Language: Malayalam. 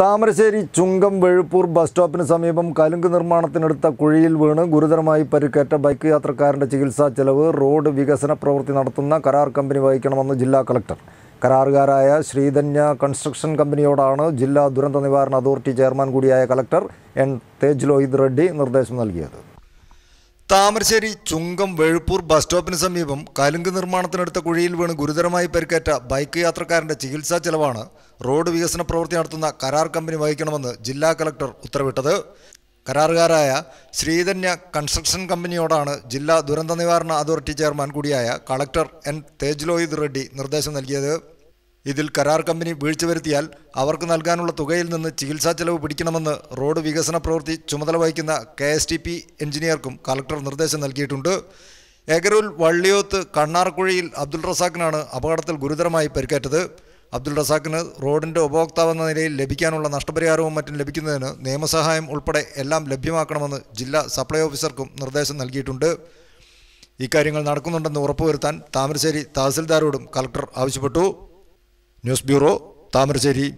താമരശ്ശേരി ചുങ്കം വെഴുപ്പൂർ ബസ് സ്റ്റോപ്പിന് സമീപം കലുങ്ക് നിർമ്മാണത്തിനെടുത്ത കുഴിയിൽ വീണ് ഗുരുതരമായി പരിക്കേറ്റ ബൈക്ക് യാത്രക്കാരൻ്റെ ചികിത്സാ ചെലവ് റോഡ് വികസന പ്രവൃത്തി നടത്തുന്ന കരാർ കമ്പനി വഹിക്കണമെന്ന് ജില്ലാ കളക്ടർ കരാറുകാരായ ശ്രീധന്യ കൺസ്ട്രക്ഷൻ കമ്പനിയോടാണ് ജില്ലാ ദുരന്ത നിവാരണ അതോറിറ്റി ചെയർമാൻ കൂടിയായ കളക്ടർ എൻ തേജ് ലോഹിത് റെഡ്ഡി നിർദ്ദേശം നൽകിയത് താമരശ്ശേരി ചുങ്കം വെഴുപ്പൂർ ബസ് സ്റ്റോപ്പിന് സമീപം കലുങ്ക് നിർമ്മാണത്തിനടുത്ത കുഴിയിൽ വീണ് ഗുരുതരമായി പരിക്കേറ്റ ബൈക്ക് യാത്രക്കാരന്റെ ചികിത്സാ ചെലവാണ് റോഡ് വികസന പ്രവൃത്തി നടത്തുന്ന കരാർ കമ്പനി വഹിക്കണമെന്ന് ജില്ലാ കലക്ടർ ഉത്തരവിട്ടത് കരാറുകാരായ ശ്രീധന്യ കൺസ്ട്രക്ഷൻ കമ്പനിയോടാണ് ജില്ലാ ദുരന്ത നിവാരണ അതോറിറ്റി ചെയർമാൻ കൂടിയായ കളക്ടർ എൻ തേജ്ലോഹിത് റെഡ്ഡി നിർദ്ദേശം നൽകിയത് ഇതിൽ കരാർ കമ്പനി വീഴ്ച വരുത്തിയാൽ അവർക്ക് നൽകാനുള്ള തുകയിൽ നിന്ന് ചികിത്സാ ചെലവ് പിടിക്കണമെന്ന് റോഡ് വികസന പ്രവൃത്തി ചുമതല വഹിക്കുന്ന കെ എസ് ടി പി എഞ്ചിനീയർക്കും കളക്ടർ നിർദ്ദേശം നൽകിയിട്ടുണ്ട് എഗരൂൽ വള്ളിയോത്ത് കണ്ണാർക്കുഴിയിൽ അബ്ദുൾ റസാഖിനാണ് അപകടത്തിൽ ഗുരുതരമായി പരിക്കേറ്റത് അബ്ദുൾ റസാഖിന് റോഡിൻ്റെ ഉപഭോക്താവെന്ന നിലയിൽ ലഭിക്കാനുള്ള നഷ്ടപരിഹാരവും മറ്റും ലഭിക്കുന്നതിന് നിയമസഹായം ഉൾപ്പെടെ എല്ലാം ലഭ്യമാക്കണമെന്ന് ജില്ലാ സപ്ലൈ ഓഫീസർക്കും നിർദ്ദേശം നൽകിയിട്ടുണ്ട് ഇക്കാര്യങ്ങൾ നടക്കുന്നുണ്ടെന്ന് ഉറപ്പുവരുത്താൻ താമരശ്ശേരി തഹസിൽദാരോടും കളക്ടർ ആവശ്യപ്പെട്ടു ന്യൂസ് ബ്യൂറോ താമരശ്ശേരി